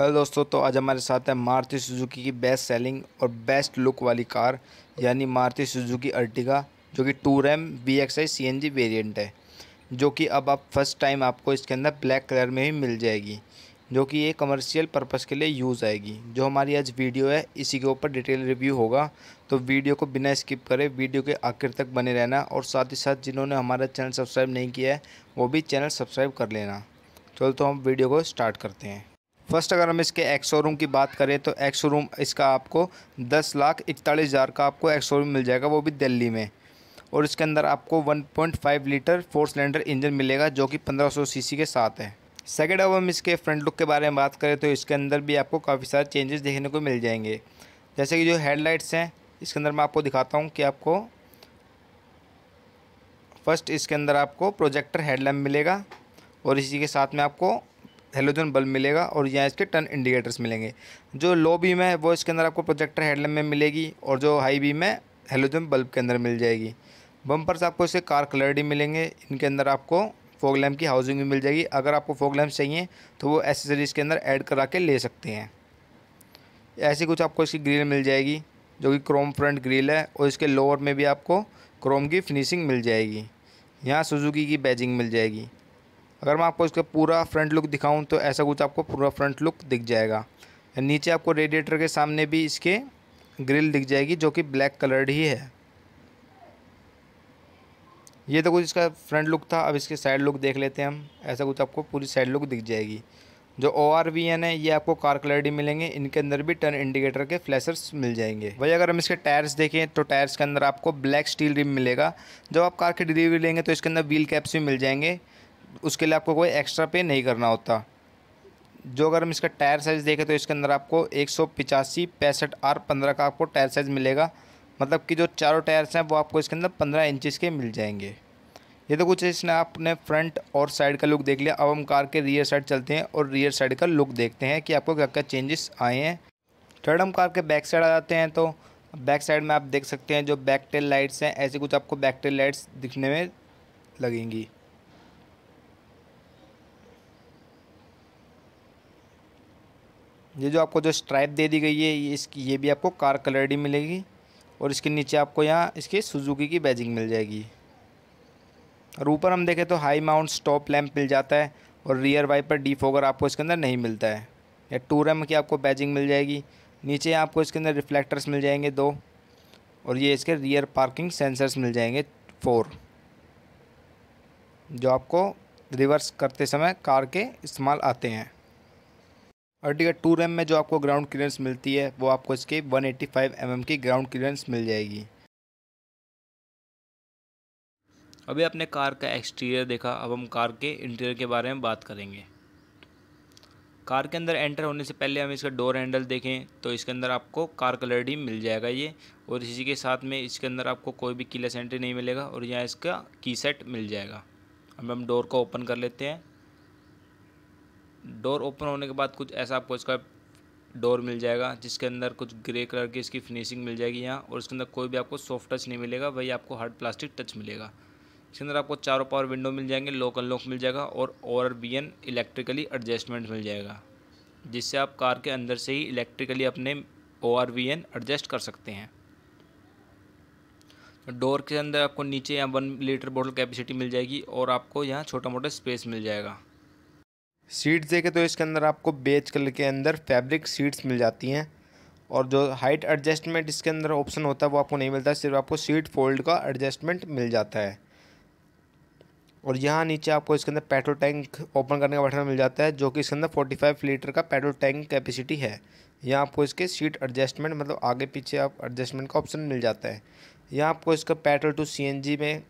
hello दोस्तों तो आज हमारे साथ है मारुति सुजुकी की बेस्ट सेलिंग और बेस्ट लुक वाली कार यानी मारुति सुजुकी अर्टिगा जो कि टू रैम B X I C N G variant है जो कि अब आप फर्स्ट टाइम आपको इसके अंदर ब्लैक कलर में ही मिल जाएगी जो कि ये कमर्शियल पर्पज़ के लिए यूज़ आएगी जो हमारी आज वीडियो है इसी के ऊपर डिटेल रिव्यू होगा तो वीडियो को बिना स्किप करे वीडियो के आखिर तक बने रहना और साथ ही साथ जिन्होंने हमारा चैनल सब्सक्राइब नहीं किया है वो भी चैनल सब्सक्राइब कर लेना चलो तो हम वीडियो को स्टार्ट करते हैं फर्स्ट अगर हम इसके एक्सो रूम की बात करें तो एक्सो रूम इसका आपको दस लाख इकतालीस हज़ार का आपको एक्स रूम मिल जाएगा वो भी दिल्ली में और इसके अंदर आपको 1.5 लीटर फोर सिलेंडर इंजन मिलेगा जो कि 1500 सीसी के साथ है सेकेंड अब हम इसके फ्रंट लुक के बारे में बात करें तो इसके अंदर भी आपको काफ़ी सारे चेंजेस देखने को मिल जाएंगे जैसे कि जो हेडलाइट्स हैं इसके अंदर मैं आपको दिखाता हूँ कि आपको फर्स्ट इसके अंदर आपको प्रोजेक्टर हेडलैम्प मिलेगा और इसी के साथ में आपको हेलोजन बल्ब मिलेगा और यहाँ इसके टर्न इंडिकेटर्स मिलेंगे जो लो बीम है वो इसके अंदर आपको प्रोजेक्टर हेडलैम्प में मिलेगी और जो हाई बीम है हेलोजन बल्ब के अंदर मिल जाएगी बम्पर्स आपको इसे कार क्लैरिटी मिलेंगे इनके अंदर आपको फोक लैम्प की हाउसिंग भी मिल जाएगी अगर आपको फोक लैम्प चाहिए तो वो एसेसरीज़ के अंदर ऐड करा के ले सकते हैं ऐसी कुछ आपको इसकी ग्रिल मिल जाएगी जो कि क्रोम फ्रंट ग्रिल है और इसके लोअर में भी आपको क्रोम की फिनिशिंग मिल जाएगी यहाँ सुजुकी की बैजिंग मिल जाएगी अगर मैं आपको इसका पूरा फ्रंट लुक दिखाऊं तो ऐसा कुछ आपको पूरा फ्रंट लुक दिख जाएगा नीचे आपको रेडिएटर के सामने भी इसके ग्रिल दिख जाएगी जो कि ब्लैक कलर्ड ही है ये तो कुछ इसका फ्रंट लुक था अब इसके साइड लुक देख लेते हैं हम ऐसा कुछ आपको पूरी साइड लुक दिख जाएगी जो ओ आर वी एन है ये आपको कार कलर मिलेंगे इनके अंदर भी टर्न इंडिकेटर के फ्लैशर्स मिल जाएंगे वही अगर हम इसके टायर्स देखें तो टायर्स के अंदर आपको ब्लैक स्टील रिम मिलेगा जब आप कार की डिलीवरी लेंगे तो इसके अंदर व्हील कैप्स भी मिल जाएंगे उसके लिए आपको कोई एक्स्ट्रा पे नहीं करना होता जो अगर हम इसका टायर साइज़ देखें तो इसके अंदर आपको एक सौ पिचासी पैंसठ आर पंद्रह का आपको टायर साइज़ मिलेगा मतलब कि जो चारों टायर्स हैं वो आपको इसके अंदर पंद्रह इंचज़ के मिल जाएंगे ये तो कुछ इसने आपने फ्रंट और साइड का लुक देख लिया अब हम कार के रियर साइड चलते हैं और रियर साइड का लुक देखते हैं कि आपको क्या क्या चेंजेस आए हैं थर्ड हम कार के बैक साइड आ जाते हैं तो बैक साइड में आप देख सकते हैं जो बैक टेल लाइट्स हैं ऐसी कुछ आपको बैक टेल लाइट्स दिखने में लगेंगी ये जो आपको जो स्ट्राइप दे दी गई है ये इसकी ये भी आपको कार कलर डी मिलेगी और इसके नीचे आपको यहाँ इसके सुजुकी की बैजिंग मिल जाएगी और ऊपर हम देखें तो हाई माउंट स्टॉप लैम्प मिल जाता है और रियर वाइपर डी फोगर आपको इसके अंदर नहीं मिलता है या टू रैम की आपको बैजिंग मिल जाएगी नीचे आपको इसके अंदर रिफ्लेक्टर्स मिल जाएंगे दो और ये इसके रियर पार्किंग सेंसर्स मिल जाएंगे फोर जो आपको रिवर्स करते समय कार के इस्तेमाल आते हैं अर्टिगा टू रैम में जो आपको ग्राउंड क्लियरेंस मिलती है वो आपको इसके 185 एट्टी mm की ग्राउंड क्लियरेंस मिल जाएगी अभी आपने कार का एक्सटीरियर देखा अब हम कार के इंटीरियर के बारे में बात करेंगे कार के अंदर एंटर होने से पहले हम इसका डोर हैंडल देखें तो इसके अंदर आपको कार कलर ही मिल जाएगा ये और इसी के साथ में इसके अंदर आपको कोई भी कीलेस एंट्री नहीं मिलेगा और यहाँ इसका की सेट मिल जाएगा अब हम डोर को ओपन कर लेते हैं डोर ओपन होने के बाद कुछ ऐसा आपको इसका डोर मिल जाएगा जिसके अंदर कुछ ग्रे कलर की इसकी फिनिशिंग मिल जाएगी यहाँ और इसके अंदर कोई भी आपको सॉफ्ट टच नहीं मिलेगा वही आपको हार्ड प्लास्टिक टच मिलेगा इसके अंदर आपको चारों पावर विंडो मिल जाएंगे लॉक अनलॉक मिल जाएगा और O R V M electrically adjustment मिल जाएगा जिससे आप कार के अंदर से ही इलेक्ट्रिकली अपने O R V M adjust कर सकते हैं डोर तो के अंदर आपको नीचे यहाँ वन लीटर बोतल कैपेसिटी मिल जाएगी और आपको यहाँ छोटा मोटा स्पेस मिल जाएगा सीट्स देखें तो इसके अंदर आपको बेच कलर के अंदर फैब्रिक सीट्स मिल जाती हैं और जो हाइट एडजस्टमेंट इसके अंदर ऑप्शन होता है वो आपको नहीं मिलता सिर्फ आपको सीट फोल्ड का एडजस्टमेंट मिल जाता है और यहाँ नीचे आपको इसके अंदर पेट्रोल टैंक ओपन करने का बटन मिल जाता है जो कि इसके अंदर 45 लीटर का पेट्रोल टैंक कैपेसिटी है यहाँ आपको इसके सीट एडजस्टमेंट मतलब आगे पीछे आप एडजस्टमेंट का ऑप्शन मिल जाता है यहाँ आपको इसका पेट्रोल टू सी में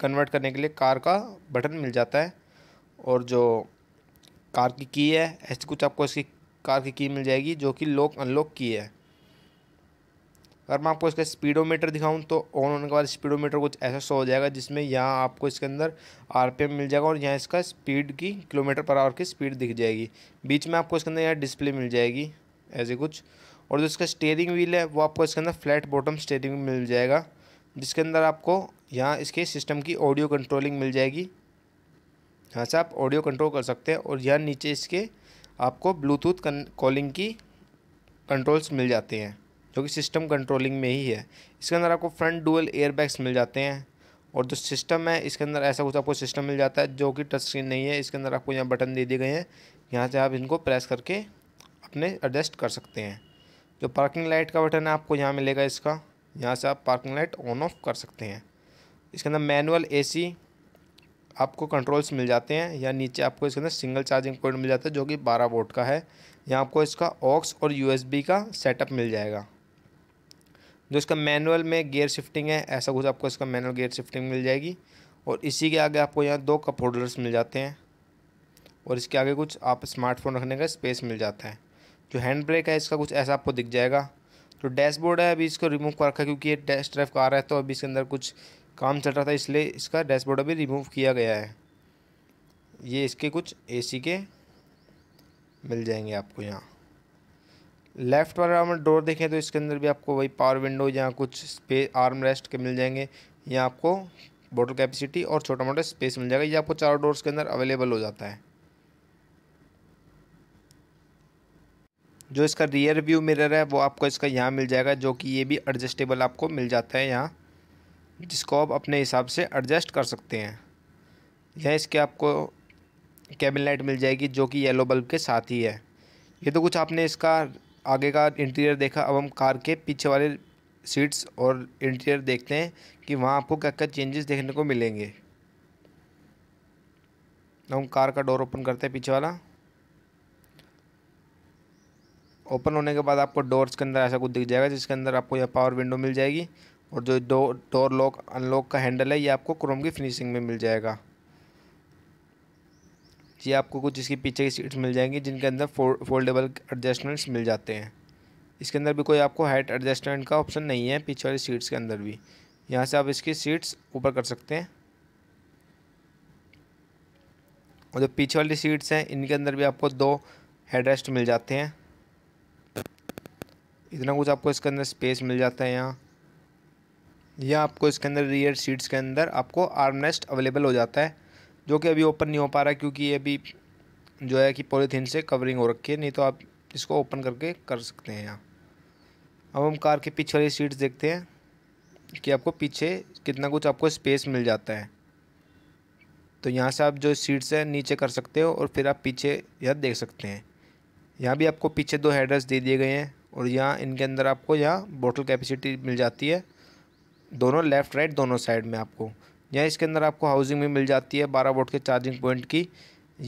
कन्वर्ट करने के लिए कार का बटन मिल जाता है और जो कार की की है ऐसे कुछ आपको इसकी कार की की मिल जाएगी जो कि लॉक अनलॉक की है अगर मैं आपको इसका स्पीडोमीटर दिखाऊं तो ऑन होने के बाद स्पीडोमीटर कुछ ऐसा शो हो जाएगा जिसमें यहाँ आपको इसके अंदर आरपीएम मिल जाएगा और यहाँ इसका स्पीड की किलोमीटर पर आवर की स्पीड दिख जाएगी बीच में आपको इसके अंदर यहाँ डिस्प्ले मिल जाएगी ऐसे कुछ और जो इसका स्टेयरिंग व्हील है वो आपको इसके अंदर फ्लैट बॉटम स्टेयरिंग मिल जाएगा जिसके अंदर आपको यहाँ इसके सिस्टम की ऑडियो कंट्रोलिंग मिल जाएगी यहाँ से आप ऑडियो कंट्रोल कर सकते हैं और यहाँ नीचे इसके आपको ब्लूटूथ कॉलिंग की कंट्रोल्स मिल जाते हैं जो कि सिस्टम कंट्रोलिंग में ही है इसके अंदर आपको फ्रंट डुअल एयरबैग्स मिल जाते हैं और जो सिस्टम है इसके अंदर ऐसा कुछ आपको सिस्टम मिल जाता है जो कि टच स्क्रीन नहीं है इसके अंदर आपको यहाँ बटन दे दिए गए हैं यहाँ से आप इनको प्रेस करके अपने एडजस्ट कर सकते हैं जो पार्किंग लाइट का बटन है आपको यहाँ मिलेगा इसका यहाँ से आप पार्किंग लाइट ऑन ऑफ कर सकते हैं इसके अंदर मैनुअल एसी आपको कंट्रोल्स मिल जाते हैं या नीचे आपको इसके अंदर सिंगल चार्जिंग पॉइंट मिल जाता है जो कि 12 वोट का है यहाँ आपको इसका ऑक्स और यूएसबी का सेटअप मिल जाएगा जो इसका मैनुअल में गेयर शिफ्टिंग है ऐसा कुछ आपको इसका मैनुअल गेयर शिफ्टिंग मिल जाएगी और इसी के आगे आपको यहाँ दो कप होल्डर्स मिल जाते हैं और इसके आगे कुछ आप स्मार्टफोन रखने का स्पेस मिल जाता है जो हैंड ब्रेक है इसका कुछ ऐसा आपको दिख जाएगा जो डैशबोर्ड है अभी इसको रिमूव कर रखा है क्योंकि ये टेस्ट ड्राइव का आ रहा है तो अभी इसके अंदर कुछ काम चल रहा था इसलिए इसका डैशबोर्ड अभी रिमूव किया गया है ये इसके कुछ एसी के मिल जाएंगे आपको यहाँ लेफ़्ट वाला हम डोर देखें तो इसके अंदर भी आपको वही पावर विंडो यहाँ कुछ स्पेस आर्म रेस्ट के मिल जाएंगे यहाँ आपको बोटल कैपेसिटी और छोटा मोटा स्पेस मिल जाएगा ये आपको चारों डोर्स के अंदर अवेलेबल हो जाता है जो इसका रियर व्यू मिरर है वो आपको इसका यहाँ मिल जाएगा जो कि ये भी एडजस्टेबल आपको मिल जाता है यहाँ जिसको आप अपने हिसाब से एडजस्ट कर सकते हैं यह इसके आपको कैबिन लाइट मिल जाएगी जो कि येलो बल्ब के साथ ही है ये तो कुछ आपने इसका आगे का इंटीरियर देखा अब हम कार के पीछे वाले सीट्स और इंटीरियर देखते हैं कि वहाँ आपको क्या क्या चेंजेस देखने को मिलेंगे हम कार का डोर ओपन करते हैं पीछे वाला ओपन होने के बाद आपको डोर्स के अंदर ऐसा कुछ दिख जाएगा जिसके अंदर आपको यह पावर विंडो मिल जाएगी और जो दो डोर लॉक अनलॉक का हैंडल है ये आपको क्रोम की फिनिशिंग में मिल जाएगा ये आपको कुछ इसके पीछे की सीट्स मिल जाएंगी जिनके अंदर फोल्डेबल एडजस्टमेंट्स मिल जाते हैं इसके अंदर भी कोई आपको हाइट एडजस्टमेंट का ऑप्शन नहीं है पीछे वाली सीट्स के अंदर भी यहाँ से आप इसकी सीट्स ऊपर कर सकते हैं और जो पीछे वाली सीट्स हैं इनके अंदर भी आपको दो हेडरेस्ट मिल जाते हैं इतना कुछ आपको इसके अंदर स्पेस मिल जाता है यहाँ यह आपको इसके अंदर रियर सीट्स के अंदर आपको आर्मनेस्ट अवेलेबल हो जाता है जो कि अभी ओपन नहीं हो पा रहा क्योंकि ये अभी जो है कि पॉलीथीन से कवरिंग हो रखी है नहीं तो आप इसको ओपन करके कर सकते हैं यहाँ अब हम कार के पीछे वाली सीट्स देखते हैं कि आपको पीछे कितना कुछ आपको स्पेस मिल जाता है तो यहाँ से आप जो सीट्स हैं नीचे कर सकते हो और फिर आप पीछे यह देख सकते हैं यहाँ भी आपको पीछे दो हेडर्स दे दिए गए हैं और यहाँ इनके अंदर आपको यहाँ बोटल कैपेसिटी मिल जाती है दोनों लेफ़्ट राइट दोनों साइड में आपको यहाँ इसके अंदर आपको हाउसिंग भी मिल जाती है बारह वोट के चार्जिंग पॉइंट की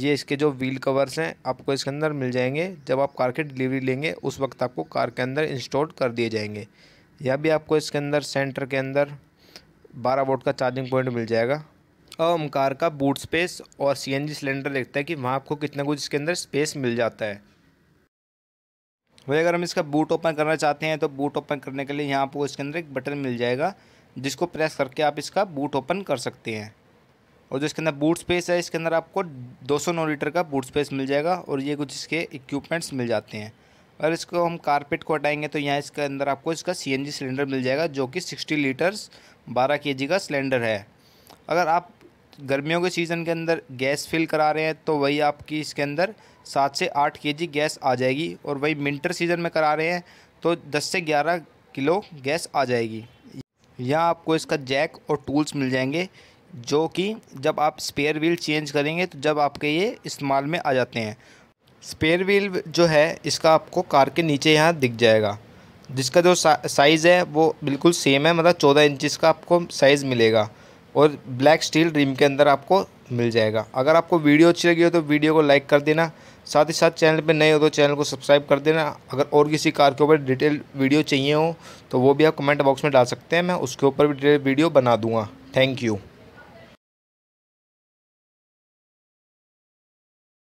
ये इसके जो व्हील कवर्स हैं आपको इसके अंदर मिल जाएंगे जब आप कार की डिलीवरी लेंगे उस वक्त आपको कार के अंदर इंस्टॉल कर दिए जाएंगे यह भी आपको इसके अंदर सेंटर के अंदर बारह वोट का चार्जिंग पॉइंट मिल जाएगा अब हम कार का बूट स्पेस और सीएनजी सिलेंडर देखते हैं कि वहाँ आपको कितना कुछ इसके अंदर स्पेस मिल जाता है वही अगर हम इसका बूट ओपन करना चाहते हैं तो बूट ओपन करने के लिए यहाँ आपको इसके अंदर एक बटन मिल जाएगा जिसको प्रेस करके आप इसका बूट ओपन कर सकते हैं और जो इसके अंदर बूट स्पेस है इसके अंदर आपको 200 नौ लीटर का बूट स्पेस मिल जाएगा और ये कुछ इसके इक्विपमेंट्स मिल जाते हैं और इसको हम कारपेट को हटाएंगे तो यहाँ इसके अंदर आपको इसका सी सिलेंडर मिल जाएगा जो कि सिक्सटी लीटर्स बारह के का सिलेंडर है अगर आप गर्मियों के सीज़न के अंदर गैस फिल करा रहे हैं तो वही आपकी इसके अंदर सात से आठ के जी गैस आ जाएगी और वही विंटर सीज़न में करा रहे हैं तो दस से ग्यारह किलो गैस आ जाएगी यहाँ आपको इसका जैक और टूल्स मिल जाएंगे जो कि जब आप स्पेयर व्हील चेंज करेंगे तो जब आपके ये इस्तेमाल में आ जाते हैं स्पेयर व्हील जो है इसका आपको कार के नीचे यहाँ दिख जाएगा जिसका जो सा, साइज़ है वो बिल्कुल सेम है मतलब चौदह इंच का आपको साइज़ मिलेगा और ब्लैक स्टील रिम के अंदर आपको मिल जाएगा अगर आपको वीडियो अच्छी लगी हो तो वीडियो को लाइक कर देना साथ ही साथ चैनल पर नए हो तो चैनल को सब्सक्राइब कर देना अगर और किसी कार के ऊपर डिटेल वीडियो चाहिए हो तो वो भी आप कमेंट बॉक्स में डाल सकते हैं मैं उसके ऊपर भी डिटेल वीडियो बना दूँगा थैंक यू